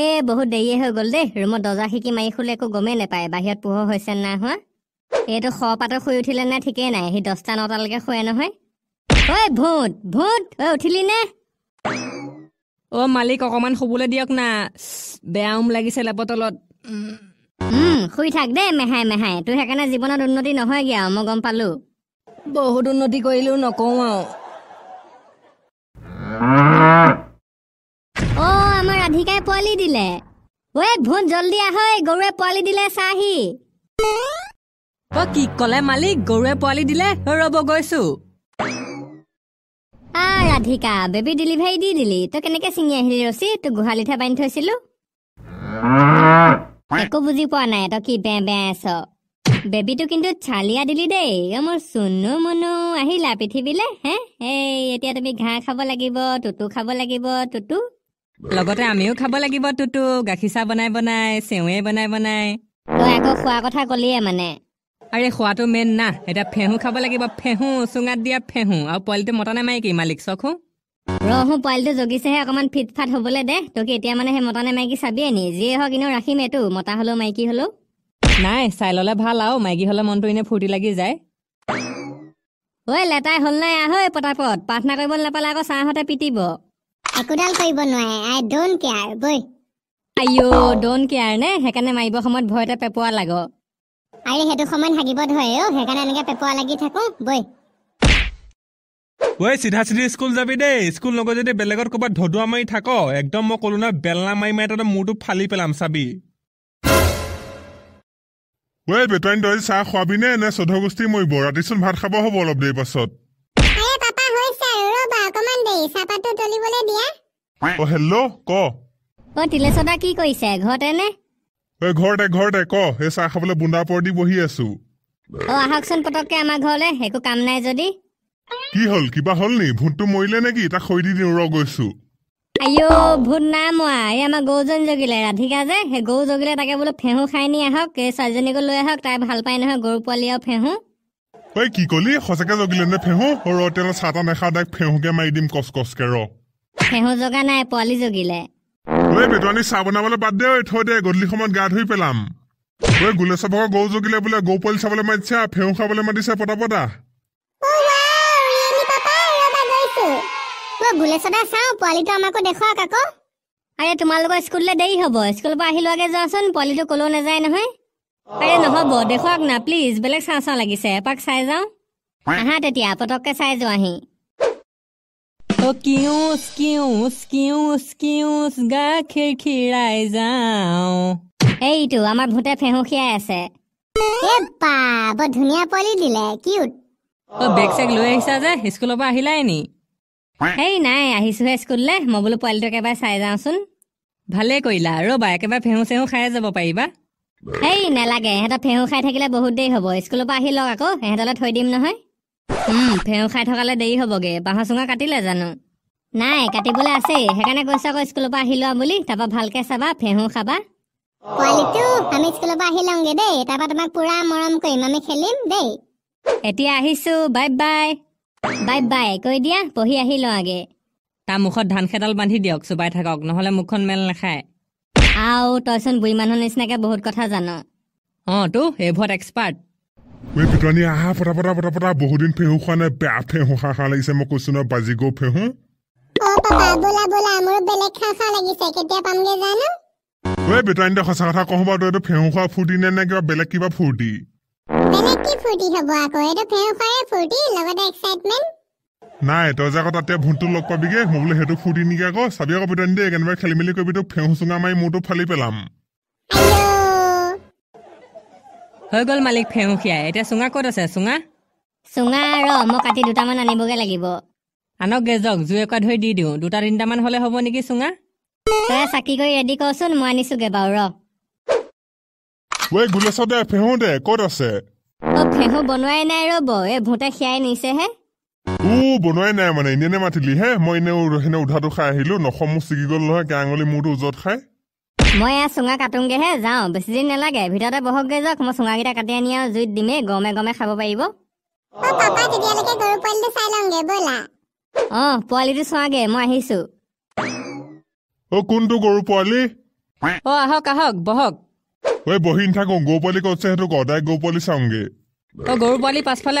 এ বহুত দেৰিয়ে হৈ গল দেই ৰুমত দৰ্জা শিকি মাৰি শুলে একো গমেই নাপায় বাহিৰত পোহৰ হৈছে নে নাই হোৱা এইটো শ পাতৰ শুই উঠিলে নে ঠিকেই নাই সি দহটা নটালৈকে শুৱে নহয় ঐ ভূত ভূত ঐ উঠিলি নে অ মালিক অকণমান শুবলৈ দিয়ক না বেয়া উম লাগিছে লেপটলত উম শুই থাক দেই মেহাই মেহাই তোৰ সেইকাৰণে জীৱনত উন্নতি নহয়গে আৰু মই গম পালো বহুত উন্নতি কৰিলো নকওঁ আৰু আমাৰ ৰাধিকাই পোৱালি দিলে ঐ ভোন জল্দি আহই গৰুৱে পোৱালি দিলে চাহি অ কি কলে মালিক গৰুৱে পোৱালি দিলে ৰব গৈছো আ ৰাধিকা বেবী ডেলিভাৰী দি দিলি তই কেনেকে চিঙি আহিলি ৰচি তোক গোহালিতহে বান্ধি থৈছিলো একো বুজি পোৱা নাই তই কি বে বে আছ বেবীটো কিন্তু চালিয়া দিলি দেই অ মোৰ চুনু মুনু আহিলা পৃথিৱীলে হে এই এতিয়া তুমি ঘাঁহ খাব লাগিব টুটু খাব লাগিব টুটু লগতে আমিও খাব লাগিব টুটু গাখীচা বনাই বনাই চেৱে বনাই বনাই তই আকৌ খোৱা কথা কলিয়ে মানে আৰে খোৱাটো মেইন না এতিয়া ফেহু খাব লাগিব ফেহু চুঙাত দিয়া ফেহু আৰু পোৱালিটো মতা নেমাইকি মালিক চখো ৰহো পোৱালিটো জগিছেহে অকমান ফিট ফাট হবলে দে তোকে এতিয়া মানে সেই মতা মাইকী চাবি এনি যিয়ে হওক এনেও ৰাখিম এইটো মতা হলেও মাইকী হলেও নাই চাই ললে ভাল আৰু মাইকী হলে মনটো এনে ফূৰ্তি লাগি যায় ঐ লেটাই হল নাই আহ পটাপট পাঠনা কৰিবলৈ নাপালে আকৌ ছাৰহঁতে পিটিব একোডাল কৰিব নোৱাৰে আই ডোণ্ট কেয়াৰ বৈ আইঅ' ডোণ্ট কেয়াৰ নে সেইকাৰণে মাৰিব সময়ত ভয়তে পেপোৱা লাগ আৰে সেইটো সময়ত হাগিব ধৰে অ' সেইকাৰণে এনেকৈ পেপোৱা লাগি থাকোঁ বৈ ঐ চিধা চিধি স্কুল যাবি দেই স্কুল নগৈ যদি বেলেগত ক'ৰবাত ধদুৱা মাৰি থাক একদম মই ক'লো নহয় বেলনা মাৰি মাৰি তাতে মূৰটো ফালি পেলাম চাবি ঐ বেটাইন তই চাহ খোৱাবিনে নে চৌধগোষ্ঠী মৰিব ৰাতিচোন ভাত খাব হ'ব অলপ দেৰি পাছত চাহপাতটো তলিবলৈ দিয়া অ হেল্ল' ক অ তিলেশ দা কি কৰিছে ঘৰতে নে এই ঘৰতে ঘৰতে ক এই চাহ খাবলৈ বুন্দা ওপৰত দি বহি আছো অ আহকচোন পটককে আমাৰ ঘৰলৈ একো কাম নাই যদি কি হল কিবা হল নি ভূতটো মৰিলে নেকি তাক খৰি দি দিওঁ ৰ গৈছো আইঅ ভূত নাই মৰা এই আমাৰ গৰুজনী জগিলে ৰাধিকা যে সেই গৰু জগিলে তাকে বোলো ফেহু খাই নি আহক এই ছোৱালীজনীকো লৈ আহক তাই ভাল পাই নহয় গৰু পোৱালি আৰু ফেহু ঐ কি কলি সঁচাকে জগিলে নে ফেহু ৰ তেল ছাতা নেখা দেখ ফেহুকে মাৰি দিম কচ কচকে ৰ ফেহু জগা নাই পোৱালি জগিলে ঐ বেটুৱানী চাহ বনাবলৈ বাদ দে ঐ থৈ দে গধূলি সময়ত গা ধুই পেলাম ঐ গুলেশ্বৰ ভকৰ গৰু জগিলে বোলে গৰু পোৱালি চাবলৈ মাতিছে ফেহু খাবলৈ মাতিছে পতা পতা আৰে তোমালোকৰ স্কুললৈ দেৰি হ'ব স্কুলৰ পৰা আহি লোৱাগৈ যোৱাচোন পোৱালিটো ক'লৈও নাযায় নহয় আৰে নহব দেখুৱাওক না প্লিজ বেলেগ চাওঁ চাওঁ লাগিছে এপাক চাই যাওঁ আহা তেতিয়া পটককে চাই যোৱা আহি কিউচ যাওঁ এইটো আমাৰ ভূতে ফেহুখীয়াই আছে যে স্কুলৰ পৰা আহিলাই নি সেই নাই আহিছোহে স্কুললৈ মই বোলো পোৱালিটোক এবাৰ চাই যাওঁচোন ভালেই কৰিলা ৰ'বা একেবাৰে ফেহু চেহু খাই যাব পাৰিবা হেই নেলাগে সিহঁতৰ ফেহু খাই থাকিলে বহুত দেৰি হ'ব স্কুলৰ পৰা আহি লওক আকৌ সিহঁতলৈ থৈ দিম নহয় ফেহু খাই থকালে দেৰি হ'বগে বাঁহৰ চুঙা কাটিলে জানো নাই কাটিবলৈ আছেই সেইকাৰণে কৈছো আকৌ স্কুলৰ পৰা আহি লোৱা বুলি তাৰপা ভালকে চাবা ফেহু খাবা তাৰ মুখত ধান খেডাল বান্ধি দিয়ক চুবাই থাকক নহলে মুখখন মেল নেখায় আও তইচোন বুঢ়ী মানুহৰ নিচিনাকে বহুত কথা জান অঁ তো এইবোৰত এক্সপাৰ্ট মই পিটনী আহা পটা পটা পটা পটা বহুদিন ফেহু খোৱা নাই বেয়া ফেহু খা খা লাগিছে মই কৈছো নহয় বাজি গৌ ফেহু কিবা ফুৰ্তি লগতে নাই তই যে আকৌ তাতে ভোনটো লগ পাবিগে মই বোলো সেইটো ফুৰ্তি নেকি আকৌ চাবি আকৌ পিটনি দেই কেনেবাকে খেলি মেলি কৰিবি তোক ফেহু চুঙা মাৰি মূৰটো ফালি পেলাম হৈ গল মালিক ফেহুখীয়া এতিয়া চুঙা ক'ত আছে চুঙা চুঙা আৰু মই কাটি দুটামান আনিবগে লাগিব আনক গেজক জুই এক ধৰি দি দিওঁ দুটা তিনিটামান হলে হব নেকি চুঙা তই চাকি কৰি ৰেডি কৰচোন মই আনিছোগে বাৰু ৰ ৱে গুলেশ্বৰ দে ফেহু দে ক'ত আছে অ ফেহু বনোৱাই নাই ৰ'ব এই ভূতে খিয়াই নিছেহে ও বনোৱাই নাই মানে ইণ্ডিয়ানে মাতিলিহে মই এনেও সেনে উধাটো খাই আহিলো নখ চিগি গল নহয় কেৰাঙলি মূৰটো উজত খাই মই এয়া চুঙা কাটোগেহে যাওঁ বেছি দিন নালাগে ভিতৰতে বহকগে যাওক মই চুঙাকেইটা কাটি আনি আৰু জুইত দিমেই গমে গমে খাব পাৰিব আহক আহক বহক গৰু পোৱালি কৈছে গৰু পোৱালি চাওঁগে অ' গৰু পোৱালি পাছফালে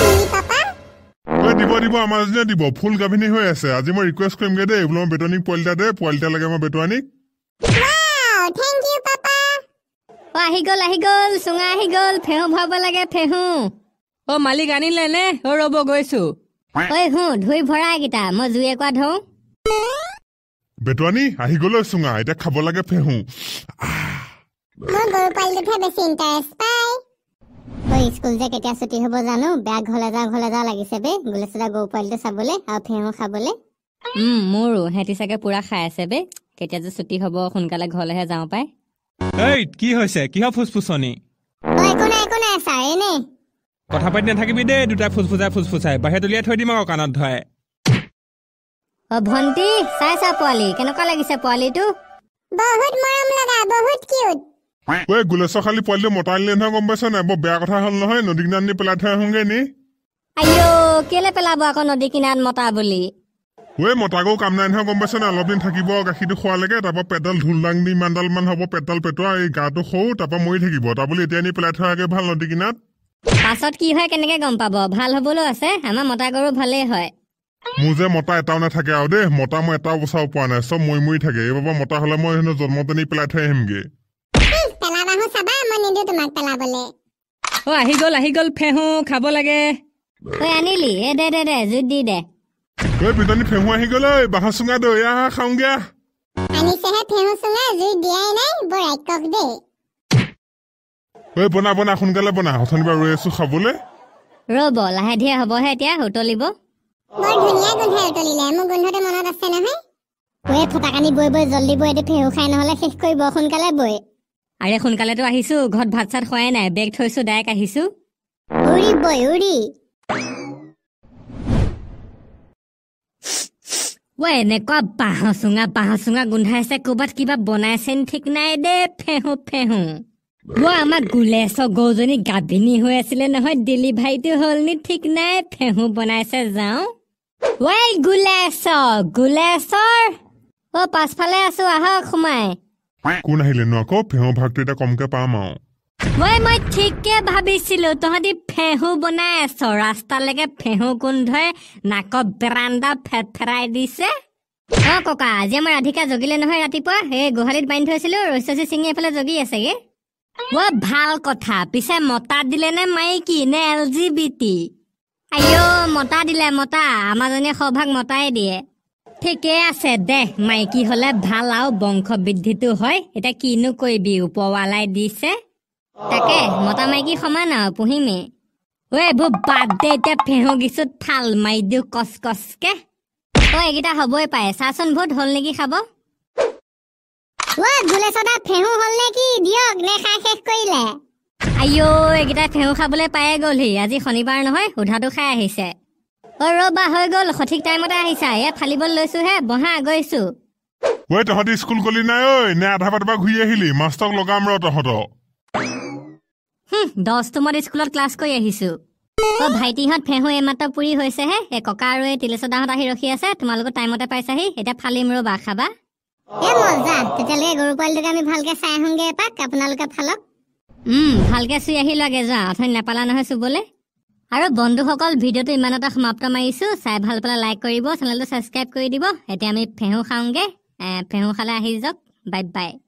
দিব দিব আমাৰ যেনে দিব ফুল গাভিনী হৈ আছে আজি মই ৰিকুৱেষ্ট কৰিমগে দেই এইবোলে মই বেটনিক পোৱালি এটা দে পোৱালি এটা লাগে মই বেটোৱানীক আহি গল আহি গল চুঙা আহি গল ফেহু ভৰাব লাগে ফেহু অ মালিক আনিলে নে অ ৰব গৈছো ঐ হু ধুই ভৰা এইকেইটা মই জুই একোৱা ধৰো বেটোৱানী আহি গলৈ চুঙা এতিয়া খাব লাগে ফেহু মই গৰু পোৱালিটোহে বেছি ইণ্টাৰেষ্ট পায় তই স্কুল যে কেতিয়া ছুটি হ'ব জানো বেয়া ঘৰলৈ যাওঁ ঘৰলৈ যাওঁ লাগিছে বে গোলে চোলা গৰু পোৱালিটো চাবলৈ আৰু ফেহু খাবলৈ মোৰো সেহেঁতি চাগে পুৰা খাই আছে বে কেতিয়া যে ছুটি হ'ব সোনকালে ঘৰলৈহে যাওঁ পাই দুটা থৈ দিম আকৌ কাণত ধৰে ভণ্টি চাই চা পোৱালি কেনেকুৱা লাগিছে পোৱালিটো ৱে গুলেশ্বৰ খালি পোৱালি মতালি নহয় গম পাইছ নাই বৰ বেয়া কথা হল নহয় নদী কিনাৰত নি পেলাই থৈ আহোগে নি কেলে পেলাব আকৌ নদী কিনাৰত মতা বুলি ৱে মতাকো কাম নাই নহয় গম পাইছ নাই অলপ দিন থাকিব গাখীৰটো খোৱালৈকে তাৰপৰা পেডাল ঢোলদাং দি ইমানডালমান হব পেডাল পেটোৱা এই গাটো সৰু তাৰপৰা মৰি থাকিব তাৰ বুলি এতিয়া নি পেলাই থৈ আগে ভাল নদী কিনাৰত পাছত কি হয় কেনেকে গম পাব ভাল হবলৈ আছে আমাৰ মতা গৰু ভালেই হয় মোৰ যে মতা এটাও নাথাকে আৰু দেই মতা মই এটাও বচাব পৰা নাই চব মৰি মৰি থাকে এইবাৰ মতা হলে মই জন্মতে নি পেলাই থৈ আহিমগে নিদিও তোমাক পেলাবলে অ আহি গল আহি গল ফেহু খাব লাগে ঐ আনিলি এ দে দে দে জুত দি দে ঐ বিদনি ফেহু আহি গল ঐ বাহা চুঙা দে ইয়া খাওঁগে ফেহু চুঙা জুই দিয়াই নাই বৰ আইকক দে ঐ বনা বনা সোনকালে বনা অথনি বাৰু খাবলে ৰব লাহে ধীৰে হব হে এতিয়া উতলিব বৰ ধুনীয়া গোন্ধে উতলিলে মোৰ গোন্ধতে মনত আছে নহয় ওয়ে ফটাকানি বই বই জলদি বই এটা ফেহু খাই নহলে শেষ কৰিব সোনকালে বই আৰে সোনকালেতো আহিছো ঘৰত ভাত চাত খোৱাই নাই বেগ থৈছো ডাইৰেক্ট আহিছো এনেকুৱা বাঁহ চুঙা বাঁহ চুঙা গোন্ধাইছে কৰবাত কিবা বনাইছে ঠিক নাই দে ফেহু ফেহু বোৱা আমাৰ গুলেশ্বৰ গৌজনী গাভিনী হৈ আছিলে নহয় ডেলিভাৰীটো হল নি ঠিক নাই ফেহু বনাইছে যাওঁ ৱাই গুলে গুলেশ্বৰ অ পাছফালে আছো আহক সোমাই কোন আহিলে ন আক ফেহৰ ভাগটো এটা কমকে পাম আৰু মই মই ঠিককে ভাবিছিলো তহঁতি ফেহু বনাই আছ ৰাস্তালৈকে ফেহু গোন্ধই নাকত বেৰাণ্ডা ফেৰাই দিছে অ ককা আজি আমাৰ ৰাধিকা জগিলে নহয় ৰাতিপুৱা সেই গোহালিত বান্ধি থৈছিলো ৰচী চিঙি এফালে জগি আছেগে বৰ ভাল কথা পিছে মতা দিলে নে মাইকী নে এল জি বি টি আইঅ মতা দিলে মতা আমাৰজনীয়ে সৌভাগ মতাই দিয়ে ঠিকে আছে দে মাইকী হলে ভাল আৰু বংশ বৃদ্ধিটো হয় এতিয়া কিনো কৰিবি ওপৰৱালাই দিছে তাকে মতা মাইকী সমান আৰু পুহিমে ঐ এইবোৰ বাদ দে এতিয়া ফেহু গিছো থাল মাৰি দিওঁ কচ কচকে অ এইকেইটা হবই পাৰে চাচোন ভোট হল নেকি খাব আইঅ এইকেইটা ফেহু খাবলৈ পায়ে গ'লহি আজি শনিবাৰ নহয় সোধাটো খাই আহিছে অ ৰবা হৈ গল সঠিক টাইমতে আহিছা এয়া ফালিবলৈ লৈছো হে বহা আগৈছো ঐ তহঁতি স্কুল গলি নাই ঐ নে আধা পাতৰ পৰা ঘূৰি আহিলি মাষ্টৰক লগাম ৰ তহঁতক দহটোমত স্কুলত ক্লাছ কৰি আহিছো অ ভাইটিহঁত ফেহু এইমাত্ৰ পুৰি হৈছেহে এ ককা আৰু এই তিলেচদাহঁত আহি ৰখি আছে তোমালোকৰ টাইমতে পাইছাহি এতিয়া ফালিম ৰবা খাবা এ মজা তেতিয়ালৈকে গৰু পোৱালিটোকে আমি ভালকে চাই আহোগে এপাক আপোনালোকে ফালক ভালকে চুই আহি লোৱাগে যোৱা অথনি নেপালা নহয় চুবলৈ আৰু বন্ধুসকল ভিডিঅ'টো ইমান এটা সমাপ্ত মাৰিছোঁ চাই ভাল পালে লাইক কৰিব চেনেলটো ছাবস্ক্ৰাইব কৰি দিব এতিয়া আমি ফেহু খাওঁগৈ ফেহু খালে আহি যাওক বাই বাই